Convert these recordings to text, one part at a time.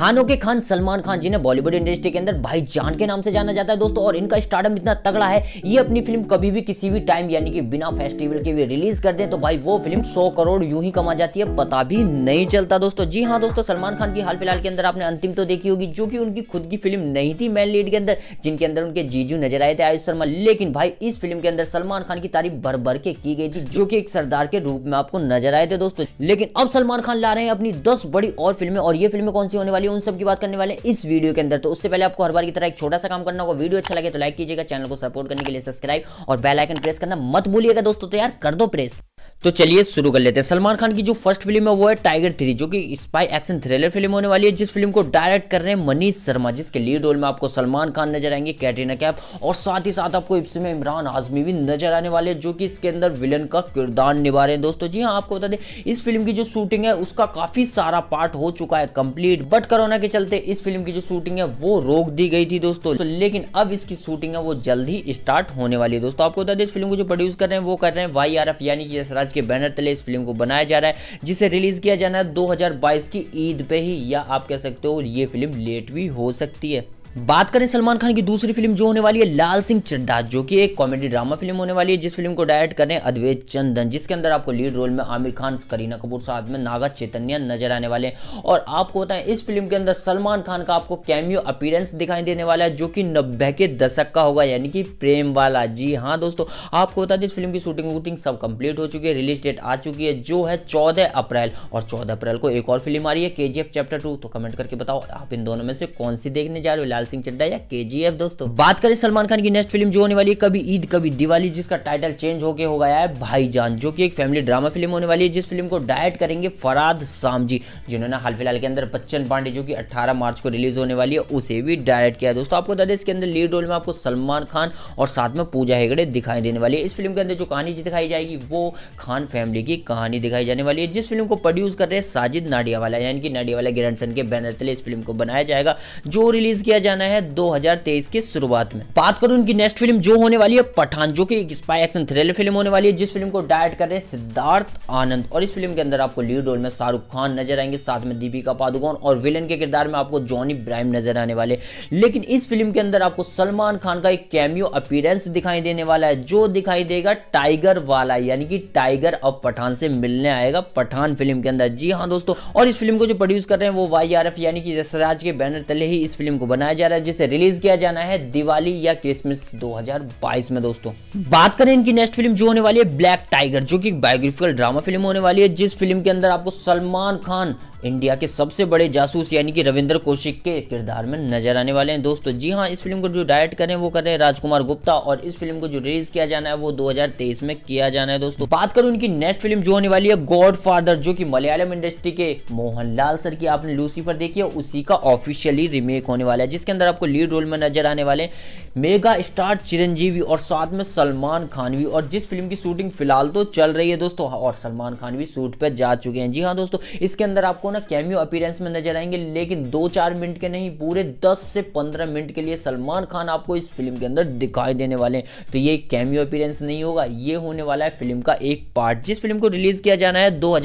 खानों के खान सलमान खान जिन्हें बॉलीवुड इंडस्ट्री के अंदर भाई जान के नाम से जाना जाता है दोस्तों और इनका स्टार्टअप इतना तगड़ा है ये अपनी फिल्म कभी भी किसी भी टाइम यानी कि बिना फेस्टिवल के भी रिलीज कर दे तो भाई वो फिल्म सौ करोड़ यूं ही कमा जाती है पता भी नहीं चलता दोस्तों जी हाँ दोस्तों सलमान खान की हाल फिलहाल के अंदर आपने अंतिम तो देखी होगी जो कि उनकी खुद की फिल्म नहीं थी मैन लीड के अंदर जिनके अंदर उनके जीजू नजर आए थे आयुष शर्मा लेकिन भाई इस फिल्म के अंदर सलमान खान की तारीफ भर भर के की गई थी जो की एक सरदार के रूप में आपको नजर आए थे दोस्तों लेकिन अब सलमान खान ला रहे हैं अपनी दस बड़ी और फिल्में और ये फिल्में कौन सी होने वाली उन सब की बात करने वाले इस वीडियो के अंदर तो उससे पहले आपको हर बार की तरह एक छोटा सा काम करना होगा वीडियो अच्छा लगे तो लाइक कीजिएगा चैनल को सपोर्ट करने के लिए सब्सक्राइब और बेल आइकन प्रेस करना मत भूलिएगा दोस्तों तो यार कर दो प्रेस तो चलिए शुरू कर लेते हैं सलमान खान की जो फर्स्ट फिल्म है वो है टाइगर थ्री जो कि स्पाई एक्शन थ्रिलर फिल्म होने वाली है जिस फिल्म को डायरेक्ट कर रहे हैं मनीष शर्मा जिसके लीड रोल में आपको सलमान खान नजर आएंगे कैटरीना कैफ और साथ ही साथ आपको इसमें इमरान आजमी भी नजर आने वाले जो कि इसके अंदर विलन का किरदार निभा रहे हैं दोस्तों जी हाँ आपको बता दें इस फिल्म की जो शूटिंग है उसका काफी सारा पार्ट हो चुका है कंप्लीट बट कोरोना के चलते इस फिल्म की जो शूटिंग है वो रोक दी गई थी दोस्तों तो लेकिन अब इसकी शूटिंग है वो जल्द ही स्टार्ट होने वाली है दोस्तों आपको बता दें इस फिल्म को जो प्रोड्यूस कर रहे हैं वो कर रहे हैं वाई आर एफ यानी कि जसराज के बैनर तले इस फिल्म को बनाया जा रहा है जिसे रिलीज किया जाना है दो की ईद पे ही या आप कह सकते हो ये फिल्म लेट भी हो सकती है बात करें सलमान खान की दूसरी फिल्म जो होने वाली है लाल सिंह चड्ढा जो कि एक कॉमेडी ड्रामा फिल्म होने वाली है जिस फिल्म को डायरेक्ट करें अद्वैत चंदन जिसके अंदर आपको लीड रोल में आमिर खान करीना कपूर साथ में नागा चैतन्य नजर आने वाले हैं और आपको बताएं इस फिल्म के अंदर सलमान खान का आपको कैमियो अपीरेंस दिखाई देने वाला है जो कि नब्बे के दशक का होगा यानी कि प्रेम वाला जी हाँ दोस्तों आपको बता दें इस फिल्म की शूटिंग वूटिंग सब कंप्लीट हो चुकी है रिलीज डेट आ चुकी है जो है चौदह अप्रैल और चौदह अप्रैल को एक और फिल्म आ रही है के चैप्टर टू तो कमेंट करके बताओ आप इन दोनों में से कौन सी देखने जा रहे हो लाल सिंह चड्डा या के दोस्तों बात करें सलमान खान की नेक्स्ट फिल्म जो होने वाली है कभी ईद कभी दिवाली जिसका टाइटल चेंज होके हो गया है भाईजान जो कि एक फैमिली ड्रामा फिल्म होने वाली है जिस फिल्म को डायरेक्ट करेंगे फराद सामजी जिन्होंने हाल फिलहाल के अंदर बच्चन पांडे जो कि अट्ठारह मार्च को रिलीज होने वाली है उसे भी डायरेक्ट किया दोस्तों आपको बता दें इसके अंदर लीड रोल में आपको सलमान खान और साथ में पूजा हेगड़े दिखाई देने वाली है इस फिल्म के अंदर जो कहानी दिखाई जाएगी वो खान फैमिली की कहानी दिखाई जाने वाली है जिस फिल्म को प्रोड्यूस कर रहे हैं साजिद नाडियावाला यानी कि नाडियावाला गिरनसन के बैनर तले इस फिल्म को बनाया जाएगा जो रिलीज किया जाए जाना है 2023 की शुरुआत में बात करूं उनकी नेक्स्ट फिल्म जो होने वाली है पठान जो कि एक स्पाई एक्शन थ्रिलर फिल्म होने वाली है जिस फिल्म को डायरेक्ट कर रहे हैं सिद्धार्थ आनंद और इस फिल्म के अंदर आपको लीड रोल में शाहरुख खान नजर आएंगे साथ में दीपिका पादुकोण और विलन के किरदार में आपको जॉनी ब्राइम नजर आने वाले लेकिन इस फिल्म के अंदर आपको सलमान खान का एक कैमियो अपीरेंस दिखाई देने वाला है जो दिखाई देगा टाइगर वाला यानी कि टाइगर अब पठान से मिलने आएगा पठान फिल्म के अंदर जी हाँ दोस्तों और इस फिल्म को जो प्रोड्यूस कर रहे हैं वो वाई यानी कि जसराज के बैनर तले ही इस फिल्म को बनाया जा रहा है जिसे रिलीज किया जाना है दिवाली या क्रिसमस 2022 में दोस्तों बात करें इनकी नेक्स्ट फिल्म जो होने वाली है ब्लैक टाइगर जो कि बायोग्राफिकल ड्रामा फिल्म होने वाली है जिस फिल्म के अंदर आपको सलमान खान इंडिया के सबसे बड़े जासूस यानी कि रविंद्र कौशिक के किरदार में नजर आने वाले हैं दोस्तों जी हाँ इस फिल्म को जो डायरेक्ट करें वो कर रहे हैं राजकुमार गुप्ता और इस फिल्म को जो रिलीज किया जाना है वो 2023 में किया जाना है दोस्तों बात करूं इनकी नेक्स्ट फिल्म जो होने वाली है गॉड फादर जो की मलयालम इंडस्ट्री के मोहनलाल सर की आपने लूसीफर देखी है उसी का ऑफिशियली रिमेक होने वाला है जिसके अंदर आपको लीड रोल में नजर आने वाले मेगा स्टार चिरंजीवी और साथ में सलमान खान भी और जिस फिल्म की शूटिंग फिलहाल तो चल रही है दोस्तों हाँ, और सलमान खान भी शूट पर जा चुके हैं जी हाँ दोस्तों इसके अंदर आपको ना कैमियो अपीरेंस में नजर आएंगे लेकिन दो चार मिनट के नहीं पूरे दस से पंद्रह मिनट के लिए सलमान खान आपको इस फिल्म के अंदर दिखाई देने वाले हैं तो ये कैमियो अपीरेंस नहीं होगा ये होने वाला है फिल्म का एक पार्ट जिस फिल्म को रिलीज किया जाना है दो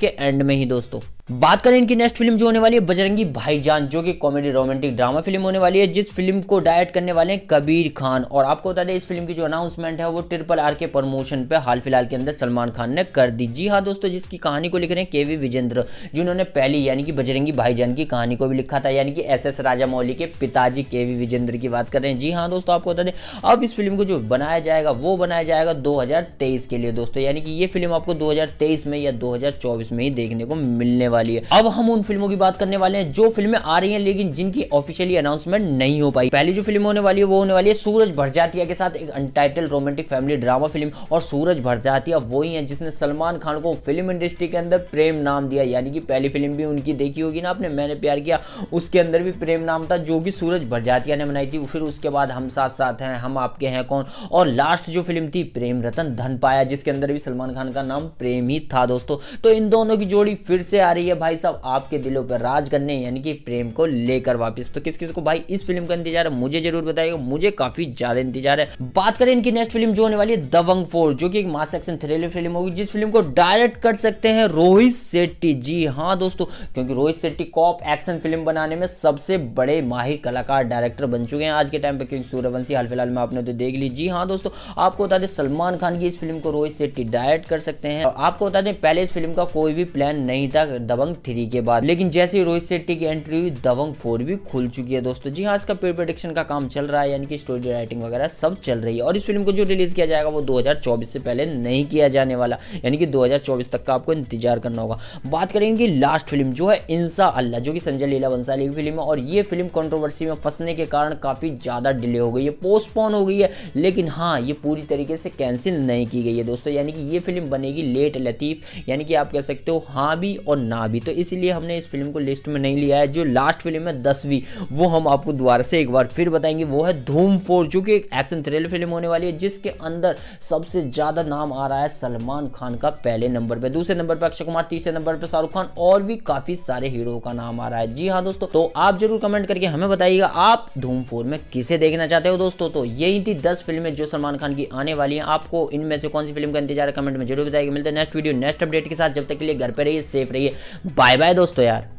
के एंड में ही दोस्तों बात करें इनकी नेक्स्ट फिल्म जो होने वाली है बजरंगी भाईजान जो कि कॉमेडी रोमांटिक ड्रामा फिल्म होने वाली है जिस फिल्म को डायरेक्ट करने वाले हैं कबीर खान और आपको बता दें इस फिल्म की जो अनाउंसमेंट है वो ट्रिपल आर के प्रमोशन पे हाल फिलहाल के अंदर सलमान खान ने कर दी जी हाँ दोस्तों जिसकी कहानी को लिख रहे हैं के वी विजेंद्र जिन्होंने पहली यानी कि बजरंगी भाईजान की कहानी को भी लिखा था यानी कि एस एस राजामौली के पिताजी के वी विजेंद्र की बात कर रहे हैं जी हाँ दोस्तों आपको बता दें अब इस फिल्म को जो बनाया जाएगा वो बनाया जाएगा दो के लिए दोस्तों यानी कि ये फिल्म आपको दो में या दो में ही देखने को मिलने वाली वाली है अब हम उन फिल्मों की बात करने वाले हैं जो फिल्में आ रही हैं लेकिन जिनकी ऑफिशियली अनाउंसमेंट नहीं हो पाई पहली जो फिल्म होने वाली है वो होने वाली है सूरज भरजातिया के साथ एक untitled romantic family drama film और सूरज भरजातिया वही है जिसने सलमान खान को फिल्म इंडस्ट्री के अंदर प्रेम नाम दिया यानी कि पहली फिल्म भी उनकी देखी होगी ना आपने मैंने प्यार किया उसके अंदर भी प्रेम नाम था जो कि सूरज भरजातिया ने बनाई थी फिर उसके बाद हम साथ साथ हैं हम आपके हैं कौन और लास्ट जो फिल्म थी प्रेम रतन धन पाया जिसके अंदर भी सलमान खान का नाम प्रेम ही था दोस्तों तो इन दोनों की जोड़ी फिर से आ रही रही है भाई साहब आपके दिलों पर राज करने यानी कि प्रेम को लेकर वापस तो किस किस को भाई इस फिल्म का इंतजार है मुझे जरूर बताएगा मुझे काफी ज्यादा इंतजार है बात करें इनकी नेक्स्ट फिल्म जो होने वाली है दबंग फोर जो कि एक मास एक्शन थ्रिलर फिल्म होगी जिस फिल्म को डायरेक्ट कर सकते हैं रोहित शेट्टी जी हाँ दोस्तों क्योंकि Rohit Shetty cop action film बनाने में सबसे बड़े माहिर कलाकार डायरेक्टर बन चुके हैं आज के टाइम पर क्योंकि सूर्यवंशी हाल फिलहाल में आपने तो देख ली जी हाँ दोस्तों आपको बता दें सलमान खान की इस फिल्म को रोहित शेट्टी डायरेक्ट कर सकते हैं आपको बता दें पहले इस फिल्म का कोई भी प्लान नहीं था दबंग थ्री के बाद लेकिन जैसे ही रोहित शेट्टी की एंट्री हुई दबंग फोर भी खुल चुकी है दोस्तों जी हाँ इसका पेड़ प्रोडक्शन का काम चल रहा है यानी कि स्टोरी राइटिंग वगैरह सब चल रही है और इस फिल्म को जो रिलीज किया जाएगा वो दो से पहले नहीं किया जाने वाला यानी कि दो तक का आपको इंतजार करना होगा बात करें इनकी लास्ट फिल्म जो है इंसा अल्लाह जो कि संजय लीला बंसाली की फिल्म है और ये फिल्म कॉन्ट्रोवर्सी में फंसने के कारण काफ़ी ज़्यादा डिले हो गई है पोस्टपोन हो गई है लेकिन हाँ ये पूरी तरीके से कैंसिल नहीं की गई है दोस्तों यानी कि ये फिल्म बनेगी लेट लतीफ़ यानी कि आप कह सकते हो हाँ भी और ना ना भी तो इसलिए हमने इस फिल्म को लिस्ट में नहीं लिया है जो लास्ट फिल्म है दसवीं वो हम आपको दोबारा से एक बार फिर बताएंगे वो है धूम फोर जो कि एक एक्शन थ्रिलर फिल्म होने वाली है जिसके अंदर सबसे ज़्यादा नाम आ रहा है सलमान खान का पहले नंबर पर दूसरे नंबर पर अक्षय कुमार तीसरे नंबर पर शाहरुख खान और भी काफ़ी सारे हीरो का नाम आ रहा है जी हाँ दोस्तों तो आप जरूर कमेंट करके हमें बताइएगा आप धूम फोर में किसे देखना चाहते हो दोस्तों तो यही थी दस फिल्में जो सलमान खान की आने वाली हैं आपको इनमें से कौन सी फिल्म का इंतजार है कमेंट में जरूर बताएगा मिलते हैं नेक्स्ट वीडियो नेक्स्ट अपडेट के साथ जब तक के लिए घर पर रहिए सेफ रहिए बाय बाय दोस्तों यार